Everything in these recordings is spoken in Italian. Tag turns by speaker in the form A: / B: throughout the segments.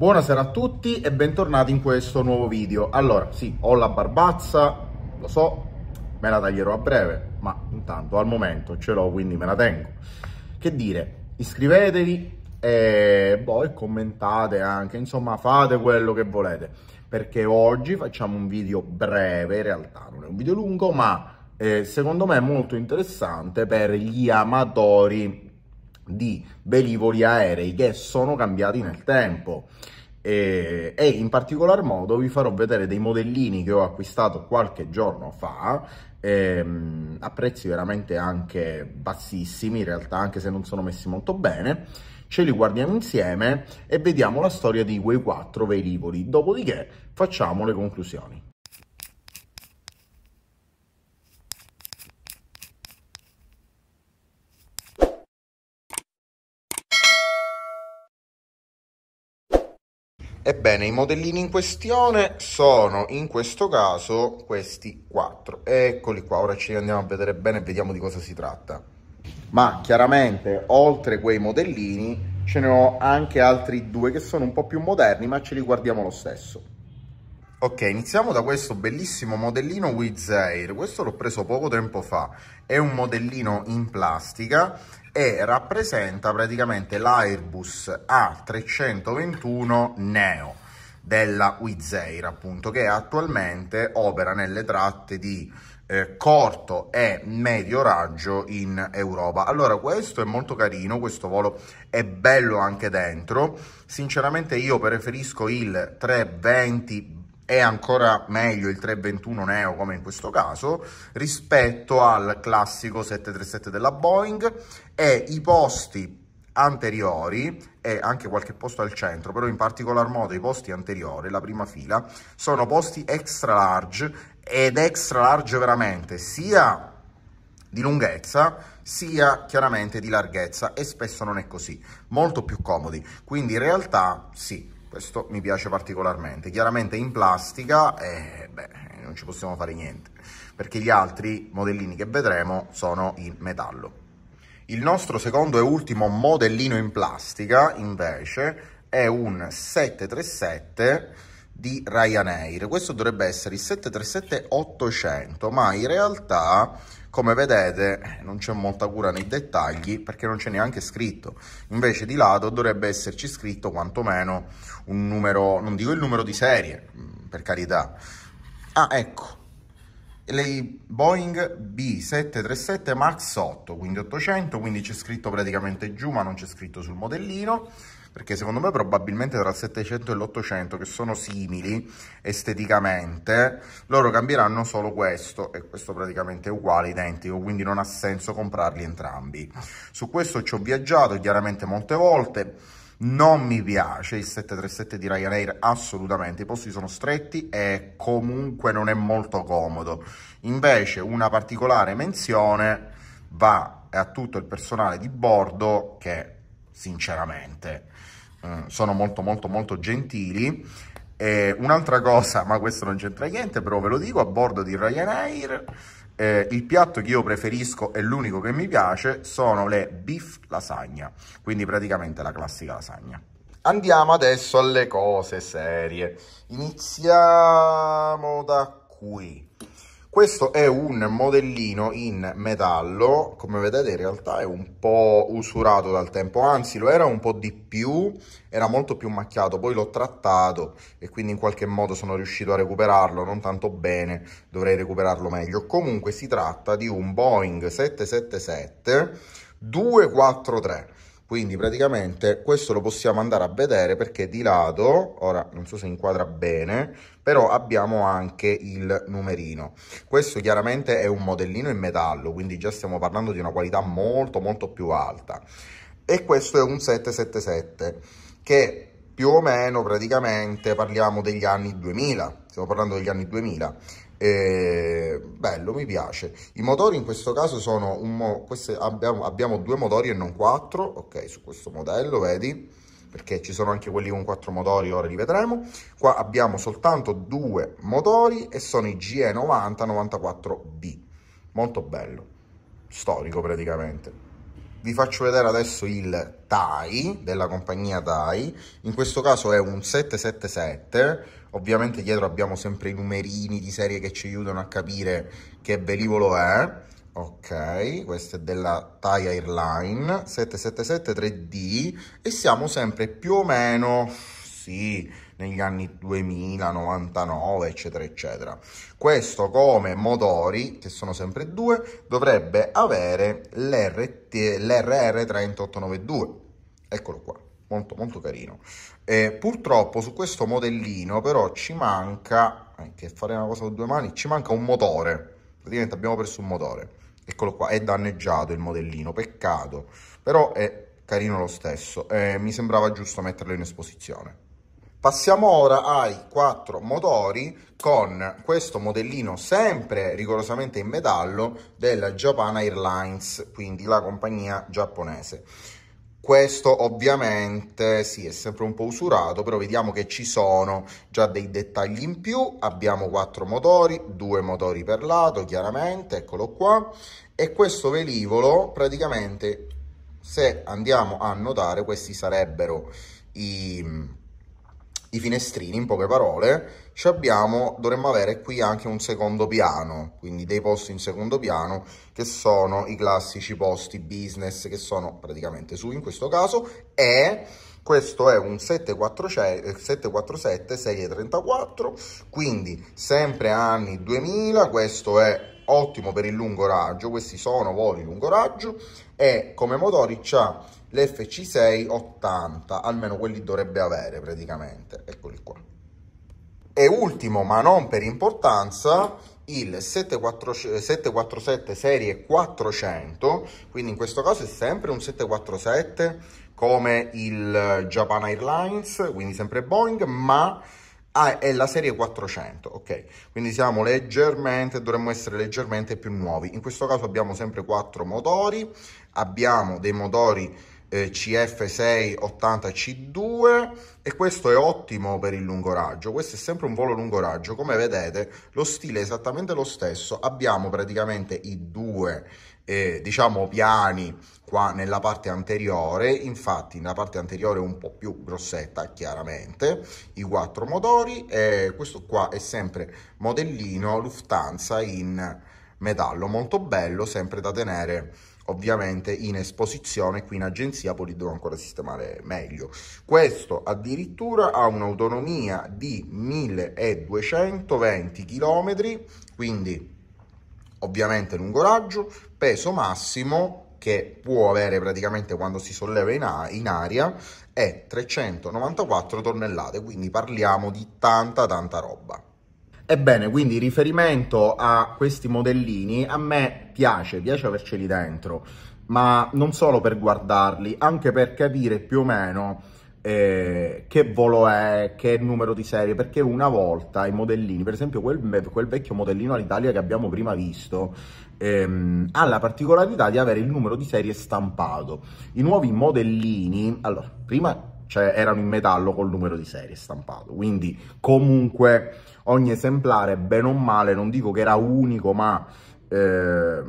A: Buonasera a tutti e bentornati in questo nuovo video. Allora, sì, ho la barbazza, lo so, me la taglierò a breve, ma intanto al momento ce l'ho, quindi me la tengo. Che dire, iscrivetevi e poi boh, commentate anche, insomma, fate quello che volete. Perché oggi facciamo un video breve, in realtà non è un video lungo, ma eh, secondo me è molto interessante per gli amatori di velivoli aerei che sono cambiati nel tempo e, e, in particolar modo vi farò vedere dei modellini che ho acquistato qualche giorno fa ehm, a prezzi veramente anche bassissimi in realtà anche se non sono messi molto bene ce li guardiamo insieme e vediamo la storia di quei quattro velivoli dopodiché facciamo le conclusioni Ebbene, i modellini in questione sono in questo caso questi quattro. Eccoli qua, ora ci andiamo a vedere bene e vediamo di cosa si tratta. Ma chiaramente, oltre quei modellini, ce ne ho anche altri due che sono un po' più moderni, ma ce li guardiamo lo stesso. Ok, iniziamo da questo bellissimo modellino Wizz Air. Questo l'ho preso poco tempo fa. È un modellino in plastica e rappresenta praticamente l'Airbus A321 Neo della Wizair appunto che attualmente opera nelle tratte di eh, corto e medio raggio in Europa allora questo è molto carino questo volo è bello anche dentro sinceramente io preferisco il 320 è ancora meglio il 321 Neo come in questo caso rispetto al classico 737 della Boeing e i posti anteriori e anche qualche posto al centro, però in particolar modo i posti anteriori, la prima fila, sono posti extra large ed extra large veramente sia di lunghezza sia chiaramente di larghezza e spesso non è così, molto più comodi. Quindi in realtà sì, questo mi piace particolarmente chiaramente in plastica eh, beh, non ci possiamo fare niente perché gli altri modellini che vedremo sono in metallo il nostro secondo e ultimo modellino in plastica invece è un 737 di Ryanair questo dovrebbe essere il 737 800 ma in realtà come vedete non c'è molta cura nei dettagli perché non c'è neanche scritto invece di lato dovrebbe esserci scritto quantomeno un numero non dico il numero di serie mm, per carità ah ecco le Boeing B737 Mark 8 quindi 800 quindi c'è scritto praticamente giù ma non c'è scritto sul modellino perché secondo me probabilmente tra il 700 e l'800 che sono simili esteticamente loro cambieranno solo questo e questo praticamente è uguale identico quindi non ha senso comprarli entrambi su questo ci ho viaggiato chiaramente molte volte non mi piace il 737 di Ryanair assolutamente, i posti sono stretti e comunque non è molto comodo. Invece una particolare menzione va a tutto il personale di bordo che sinceramente. Mm, sono molto molto molto gentili. Eh, un'altra cosa, ma questo non c'entra niente, però ve lo dico, a bordo di Ryanair eh, il piatto che io preferisco e l'unico che mi piace sono le beef lasagna, quindi praticamente la classica lasagna. Andiamo adesso alle cose serie. Iniziamo da qui. Questo è un modellino in metallo, come vedete in realtà è un po' usurato dal tempo, anzi lo era un po' di più, era molto più macchiato, poi l'ho trattato e quindi in qualche modo sono riuscito a recuperarlo, non tanto bene, dovrei recuperarlo meglio. Comunque si tratta di un Boeing 777 243 quindi praticamente questo lo possiamo andare a vedere perché di lato, ora non so se inquadra bene, però abbiamo anche il numerino. Questo chiaramente è un modellino in metallo, quindi già stiamo parlando di una qualità molto molto più alta. E questo è un 777 che più o meno praticamente parliamo degli anni 2000, stiamo parlando degli anni 2000. E eh, bello, mi piace. I motori in questo caso sono, un queste, abbiamo, abbiamo due motori e non quattro, ok, su questo modello, vedi? perché ci sono anche quelli con quattro motori, ora li vedremo. Qua abbiamo soltanto due motori e sono i GE90 94B, molto bello, storico praticamente vi faccio vedere adesso il TAI della compagnia TAI, in questo caso è un 777, ovviamente dietro abbiamo sempre i numerini di serie che ci aiutano a capire che velivolo è, ok, questo è della TAI Airline 777 3D e siamo sempre più o meno, sì, negli anni 2000, 99, eccetera, eccetera. Questo come motori, che sono sempre due, dovrebbe avere l'RT, l'RR3892. Eccolo qua, molto molto carino. E purtroppo su questo modellino però ci manca, anche eh, fare una cosa con due mani, ci manca un motore. Praticamente abbiamo perso un motore. Eccolo qua, è danneggiato il modellino, peccato. Però è carino lo stesso. Eh, mi sembrava giusto metterlo in esposizione. Passiamo ora ai quattro motori con questo modellino sempre rigorosamente in metallo della Japan Airlines, quindi la compagnia giapponese. Questo ovviamente sì, è sempre un po' usurato, però vediamo che ci sono già dei dettagli in più. Abbiamo quattro motori, due motori per lato, chiaramente, eccolo qua. E questo velivolo praticamente, se andiamo a notare, questi sarebbero i i finestrini, in poche parole, ci abbiamo, dovremmo avere qui anche un secondo piano, quindi dei posti in secondo piano che sono i classici posti business che sono praticamente su in questo caso e questo è un 747 634, quindi sempre anni 2000, questo è ottimo per il lungo raggio, questi sono voli lungo raggio e come motori c'ha lfc 680 almeno quelli dovrebbe avere praticamente, eccoli qua. E ultimo, ma non per importanza, il 747 serie 400, quindi in questo caso è sempre un 747 come il Japan Airlines, quindi sempre Boeing, ma ah, è la serie 400, ok? Quindi siamo leggermente, dovremmo essere leggermente più nuovi. In questo caso abbiamo sempre quattro motori, abbiamo dei motori eh, CF680C2 e questo è ottimo per il lungo raggio, questo è sempre un volo lungo raggio, come vedete lo stile è esattamente lo stesso, abbiamo praticamente i due eh, diciamo piani qua nella parte anteriore, infatti nella parte anteriore è un po' più grossetta chiaramente, i quattro motori e questo qua è sempre modellino Lufthansa in metallo, molto bello, sempre da tenere ovviamente in esposizione qui in agenzia poi li devo ancora sistemare meglio questo addirittura ha un'autonomia di 1220 km quindi ovviamente lungo raggio peso massimo che può avere praticamente quando si solleva in, in, aria è 394 tonnellate, quindi parliamo di tanta tanta roba. Ebbene, quindi riferimento a questi modellini, a me piace, piace averceli dentro, ma non solo per guardarli, anche per capire più o meno eh, che volo è, che numero di serie, perché una volta i modellini, per esempio quel, quel vecchio modellino all'Italia che abbiamo prima visto, ehm, ha la particolarità di avere il numero di serie stampato. I nuovi modellini, allora, prima cioè erano in metallo col numero di serie stampato. Quindi comunque ogni esemplare, bene o male, non dico che era unico, ma eh,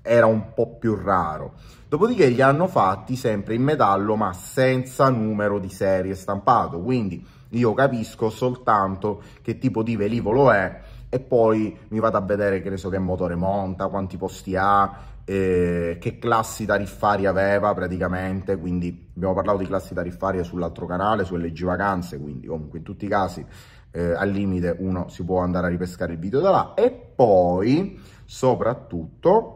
A: era un po' più raro. Dopodiché li hanno fatti sempre in metallo, ma senza numero di serie stampato. Quindi io capisco soltanto che tipo di velivolo è e poi mi vado a vedere che ne so che motore monta, quanti posti ha, eh, che classi tariffari aveva praticamente, quindi abbiamo parlato di classi tariffarie sull'altro canale, sulle G vacanze, quindi comunque in tutti i casi eh, al limite uno si può andare a ripescare il video da là e poi soprattutto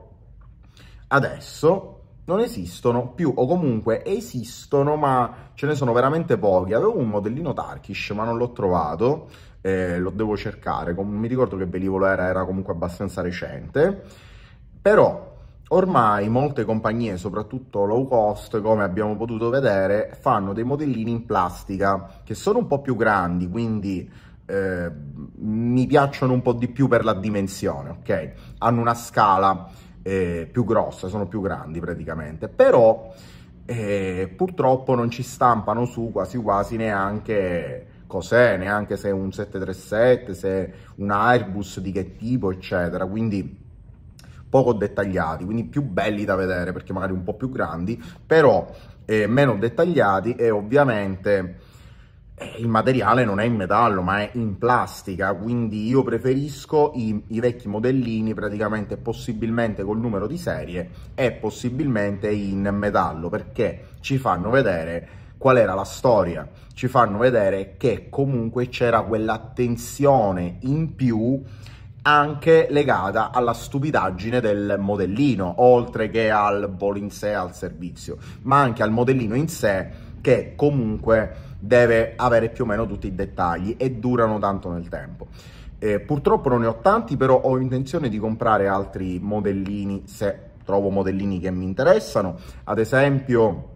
A: adesso non esistono più, o comunque esistono, ma ce ne sono veramente pochi. Avevo un modellino Tarkish, ma non l'ho trovato, eh, lo devo cercare. Mi ricordo che velivolo era, era comunque abbastanza recente. Però Ormai molte compagnie, soprattutto low cost, come abbiamo potuto vedere, fanno dei modellini in plastica che sono un po' più grandi, quindi eh, mi piacciono un po' di più per la dimensione, ok? Hanno una scala eh, più grosse, sono più grandi praticamente, però eh, purtroppo non ci stampano su quasi quasi neanche cos'è, neanche se è un 737, se è un Airbus di che tipo, eccetera, quindi poco dettagliati, quindi più belli da vedere perché magari un po' più grandi, però eh, meno dettagliati e ovviamente eh, il materiale non è in metallo ma è in plastica quindi io preferisco i, i, vecchi modellini praticamente possibilmente col numero di serie e possibilmente in metallo perché ci fanno vedere qual era la storia ci fanno vedere che comunque c'era quell'attenzione in più anche legata alla stupidaggine del modellino oltre che al volo in sé al servizio ma anche al modellino in sé che comunque deve avere più o meno tutti i dettagli e durano tanto nel tempo. Eh, purtroppo non ne ho tanti, però ho intenzione di comprare altri modellini se trovo modellini che mi interessano. Ad esempio,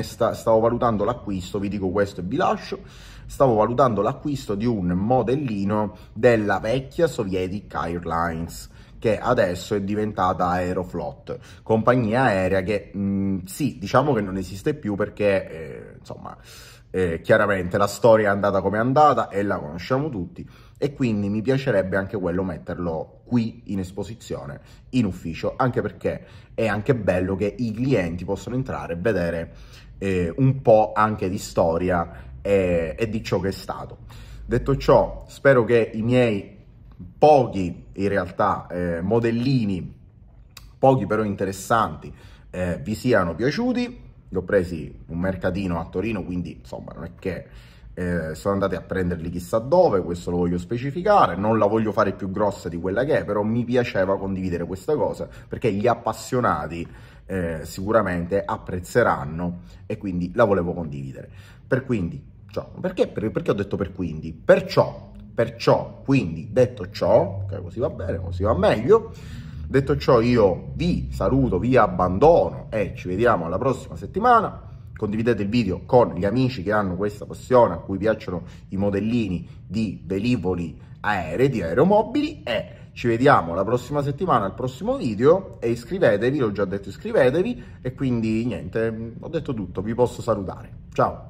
A: sta, stavo valutando l'acquisto, vi dico questo e vi lascio. Stavo valutando l'acquisto di un modellino della vecchia Sovietic Airlines che adesso è diventata Aeroflot, compagnia aerea che mh, mm, sì, diciamo che non esiste più perché eh, insomma eh, chiaramente la storia è andata come è andata e la conosciamo tutti e quindi mi piacerebbe anche quello metterlo qui in esposizione, in ufficio, anche perché è anche bello che i clienti possano entrare e vedere eh, un po' anche di storia e, e di ciò che è stato. Detto ciò, spero che i miei pochi, in realtà, eh, modellini, pochi però interessanti, eh, vi siano piaciuti li ho presi un mercatino a Torino, quindi insomma non è che eh, sono andati a prenderli chissà dove, questo lo voglio specificare, non la voglio fare più grossa di quella che è, però mi piaceva condividere questa cosa perché gli appassionati eh, sicuramente apprezzeranno e quindi la volevo condividere. Per quindi, cioè, perché, perché ho detto per quindi? Perciò, perciò, quindi, detto ciò, okay, così va bene, così va meglio, Detto ciò io vi saluto, vi abbandono e ci vediamo alla prossima settimana. Condividete il video con gli amici che hanno questa passione, a cui piacciono i modellini di velivoli aerei, di aeromobili e ci vediamo la prossima settimana al prossimo video e iscrivetevi, l'ho già detto iscrivetevi e quindi niente, ho detto tutto, vi posso salutare. Ciao!